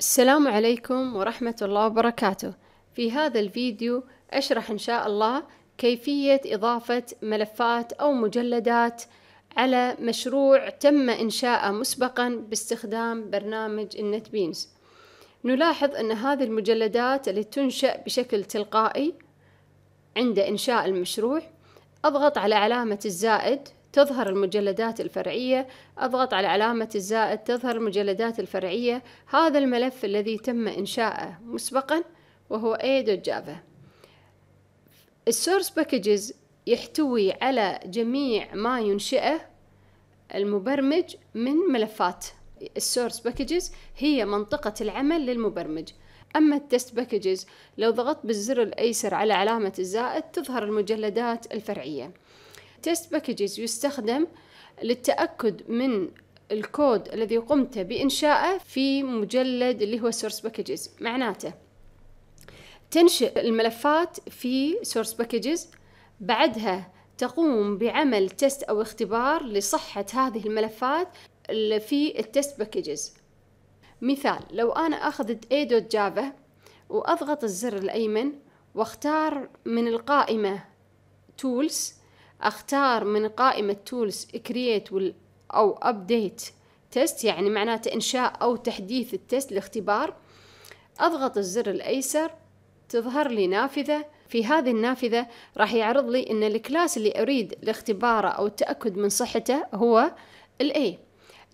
السلام عليكم ورحمة الله وبركاته في هذا الفيديو أشرح إن شاء الله كيفية إضافة ملفات أو مجلدات على مشروع تم إنشاءه مسبقا باستخدام برنامج النت بينز نلاحظ أن هذه المجلدات التي تنشأ بشكل تلقائي عند إنشاء المشروع أضغط على علامة الزائد تظهر المجلدات الفرعية أضغط على علامة الزائد تظهر المجلدات الفرعية هذا الملف الذي تم إنشاءه مسبقا وهو a.java السورس باكجز يحتوي على جميع ما ينشئه المبرمج من ملفات السورس باكجز هي منطقة العمل للمبرمج أما التست باكجز لو ضغطت بالزر الأيسر على علامة الزائد تظهر المجلدات الفرعية تيست باكجز يستخدم للتأكد من الكود الذي قمت بإنشائه في مجلد اللي هو سورس باكجز معناته تنشئ الملفات في سورس باكجز بعدها تقوم بعمل تيست أو اختبار لصحة هذه الملفات في التست باكجز مثال لو أنا أخذت جافا وأضغط الزر الأيمن واختار من القائمة tools اختار من قائمة tools create او update تيست يعني معناته انشاء او تحديث التيست لاختبار اضغط الزر الايسر تظهر لي نافذة في هذه النافذة راح يعرض لي ان الكلاس اللي اريد لاختباره او التأكد من صحته هو الاي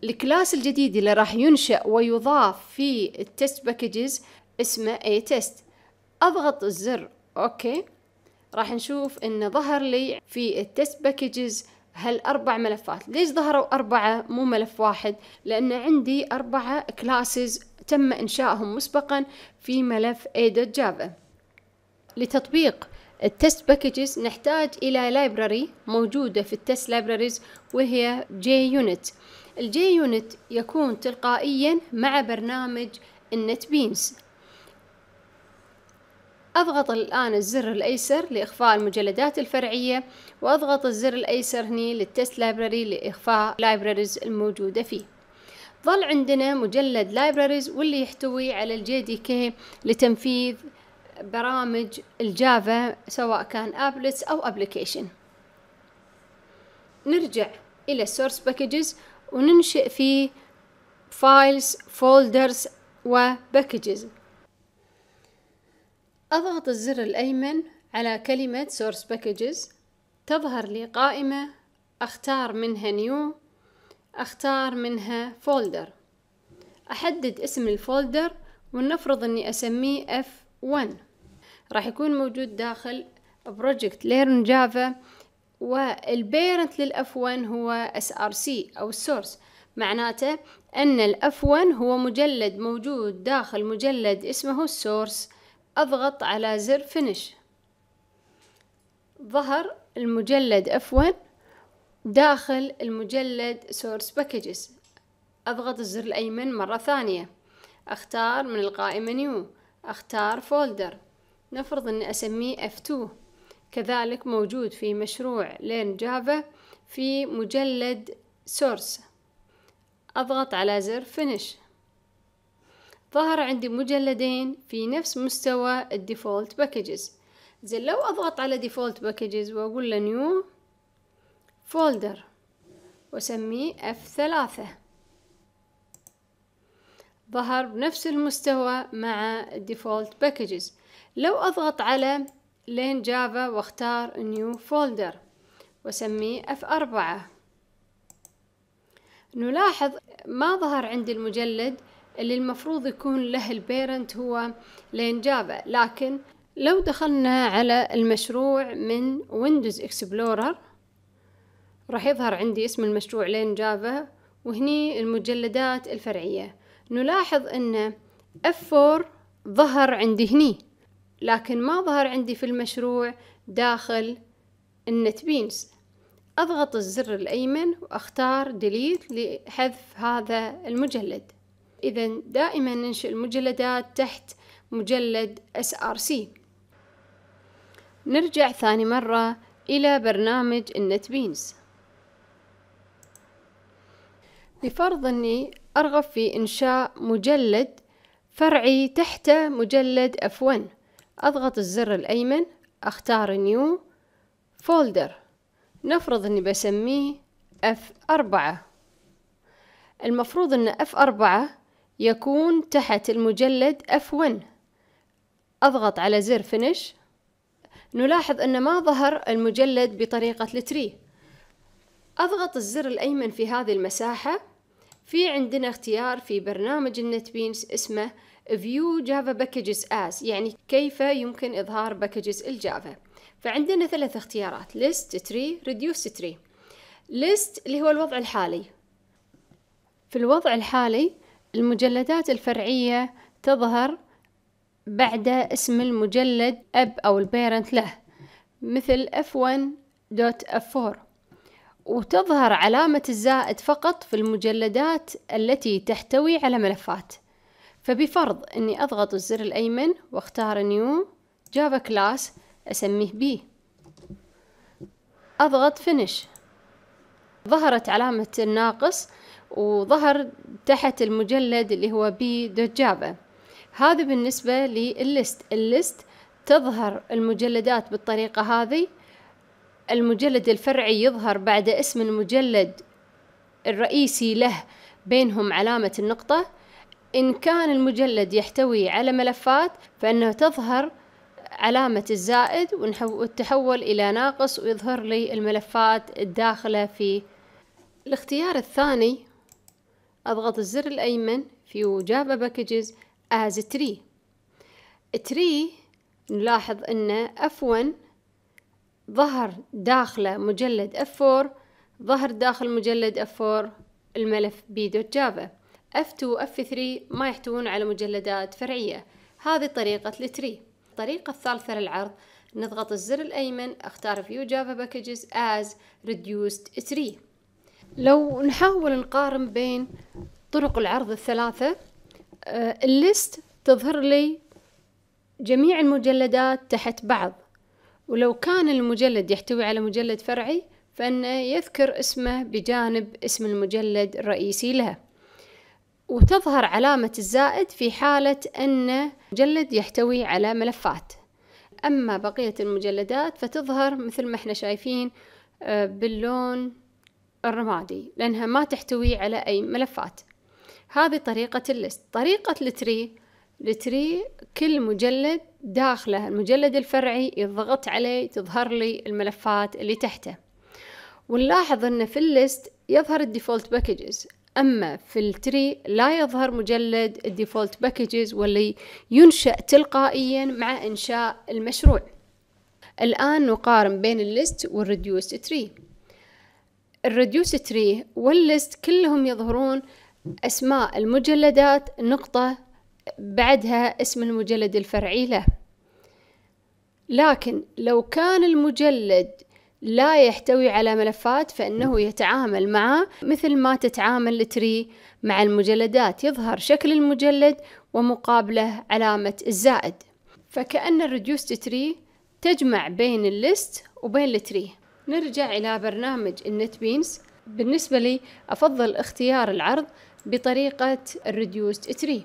الكلاس الجديد اللي راح ينشأ ويضاف في التست باكجز اسمه اي تيست اضغط الزر اوكي راح نشوف ان ظهر لي في التست باكجز هالأربع ملفات ليش ظهروا أربعة مو ملف واحد لأن عندي أربعة كلاسز تم إنشائهم مسبقا في ملف جافا لتطبيق التست باكجز نحتاج إلى لايبراري موجودة في التست لايبراريز وهي جي يونت الجي يونت يكون تلقائيا مع برنامج النت بينز أضغط الآن الزر الأيسر لإخفاء المجلدات الفرعية وأضغط الزر الأيسر هني للتست لايبراري لإخفاء لايبراريز الموجودة فيه ظل عندنا مجلد لايبراريز واللي يحتوي على الجي دي كي لتنفيذ برامج الجافا سواء كان ابلتس او أبليكيشن نرجع الى السورس Packages وننشئ فيه فايلز فولدرز Packages أضغط الزر الأيمن على كلمة Source Packages تظهر لي قائمة أختار منها New أختار منها Folder أحدد اسم الفولدر ونفرض أني أسميه F1 راح يكون موجود داخل Project Learn Java والبيرنت للأف 1 هو SRC أو السورس معناته أن الأف 1 هو مجلد موجود داخل مجلد اسمه السورس أضغط على زر فينيش ظهر المجلد F1 داخل المجلد سورس باكجز أضغط الزر الأيمن مرة ثانية أختار من القائمة نيو أختار فولدر نفرض أن أسميه F2 كذلك موجود في مشروع لين جافا في مجلد سورس أضغط على زر فينيش ظهر عندي مجلدين في نفس مستوى الديفولت باكجز زين لو اضغط على ديفولت باكجز واقول له نيو فولدر واسميه اف ثلاثة ظهر بنفس المستوى مع الديفولت باكجز لو اضغط على لين جافا واختار نيو فولدر واسميه اف أربعة نلاحظ ما ظهر عندي المجلد اللي المفروض يكون له البيرنت هو لين جافا لكن لو دخلنا على المشروع من ويندوز اكسبلورر راح يظهر عندي اسم المشروع لين جافا وهني المجلدات الفرعية نلاحظ ان F4 ظهر عندي هني لكن ما ظهر عندي في المشروع داخل النت بينز أضغط الزر الأيمن وأختار ديليت لحذف هذا المجلد إذا دائما ننشئ المجلدات تحت مجلد SRC نرجع ثاني مرة إلى برنامج النت بينز لفرض أني أرغب في إنشاء مجلد فرعي تحته مجلد F1 أضغط الزر الأيمن أختار New Folder نفرض أني بسميه F4 المفروض أن F4 يكون تحت المجلد F1 أضغط على زر Finish نلاحظ أن ما ظهر المجلد بطريقة التري أضغط الزر الأيمن في هذه المساحة في عندنا اختيار في برنامج النت بينس اسمه View Java Packages As يعني كيف يمكن إظهار باكجز الجافا فعندنا ثلاث اختيارات List, Tree, Reduce Tree List اللي هو الوضع الحالي في الوضع الحالي المجلدات الفرعية تظهر بعد اسم المجلد أب أو البيرنت له مثل F1.F4 وتظهر علامة الزائد فقط في المجلدات التي تحتوي على ملفات فبفرض أني أضغط الزر الأيمن واختار New Java Class أسميه B أضغط Finish ظهرت علامة الناقص وظهر تحت المجلد اللي هو بي دجابة هذا بالنسبة للليست الليست تظهر المجلدات بالطريقة هذه المجلد الفرعي يظهر بعد اسم المجلد الرئيسي له بينهم علامة النقطة إن كان المجلد يحتوي على ملفات فإنه تظهر علامة الزائد وتحول إلى ناقص ويظهر لي الملفات الداخلة في الاختيار الثاني أضغط الزر الأيمن في جافا باكجز as tree tree نلاحظ أن F1 ظهر داخله مجلد F4 ظهر داخل مجلد F4 الملف b.java F2 F3 ما يحتوون على مجلدات فرعية هذه طريقة التري الطريقة الثالثة للعرض نضغط الزر الأيمن اختار View Java Packages as Reduced Tree لو نحاول نقارن بين طرق العرض الثلاثة آه، الليست تظهر لي جميع المجلدات تحت بعض ولو كان المجلد يحتوي على مجلد فرعي فإنه يذكر اسمه بجانب اسم المجلد الرئيسي له وتظهر علامة الزائد في حالة أن مجلد يحتوي على ملفات أما بقية المجلدات فتظهر مثل ما احنا شايفين آه، باللون الرمادي لأنها ما تحتوي على أي ملفات هذه طريقة الليست طريقة التري التري كل مجلد داخله المجلد الفرعي يضغط عليه تظهر لي الملفات اللي تحته ونلاحظ أن في الليست يظهر الديفولت باكجز أما في التري لا يظهر مجلد الديفولت باكجز واللي ينشأ تلقائيا مع إنشاء المشروع الآن نقارن بين الليست والريديوست تري الريديوس تري والليست كلهم يظهرون أسماء المجلدات نقطة بعدها اسم المجلد الفرعي له لكن لو كان المجلد لا يحتوي على ملفات فإنه يتعامل معه مثل ما تتعامل التري مع المجلدات يظهر شكل المجلد ومقابله علامة الزائد فكأن الريديوست تري تجمع بين الليست وبين التري نرجع إلى برنامج النت بينز بالنسبة لي أفضل اختيار العرض بطريقة الريديوست تري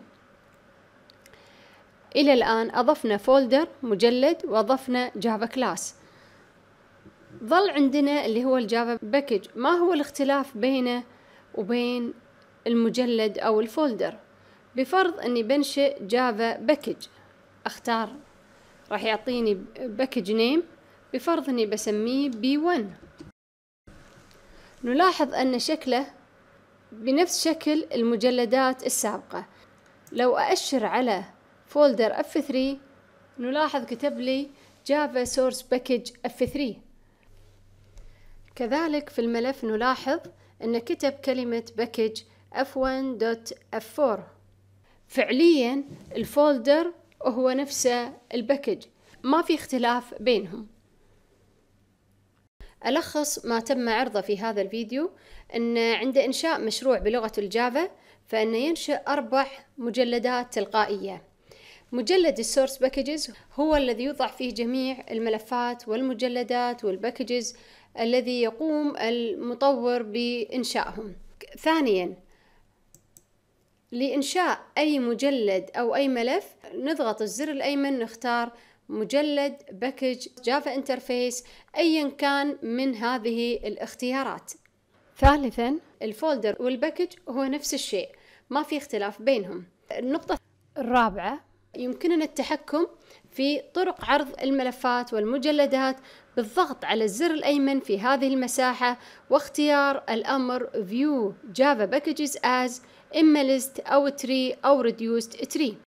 إلى الآن أضفنا فولدر مجلد وأضفنا جافا كلاس ظل عندنا اللي هو الجافا باكج ما هو الاختلاف بينه وبين المجلد أو الفولدر بفرض أني بنشئ جافا باكج أختار راح يعطيني باكج نيم بفرض اني بسميه B1 نلاحظ ان شكله بنفس شكل المجلدات السابقة لو أأشر على فولدر F3 نلاحظ كتب لي Java Source Package F3 كذلك في الملف نلاحظ أن كتب كلمة Package F1.F4 فعليا الفولدر هو نفسه الباكج ما في اختلاف بينهم ألخص ما تم عرضه في هذا الفيديو أن عند إنشاء مشروع بلغة الجافا فإنه ينشئ أربع مجلدات تلقائية مجلد السورس باكجز هو الذي يوضع فيه جميع الملفات والمجلدات والباكجز الذي يقوم المطور بإنشائهم ثانيا لإنشاء أي مجلد أو أي ملف نضغط الزر الأيمن نختار مجلد باكج جافا انترفيس ايا كان من هذه الاختيارات ثالثا الفولدر والباكج هو نفس الشيء ما في اختلاف بينهم النقطة الرابعة يمكننا التحكم في طرق عرض الملفات والمجلدات بالضغط على الزر الأيمن في هذه المساحة واختيار الأمر View Java Packages as إما List أو Tree أو Reduced Tree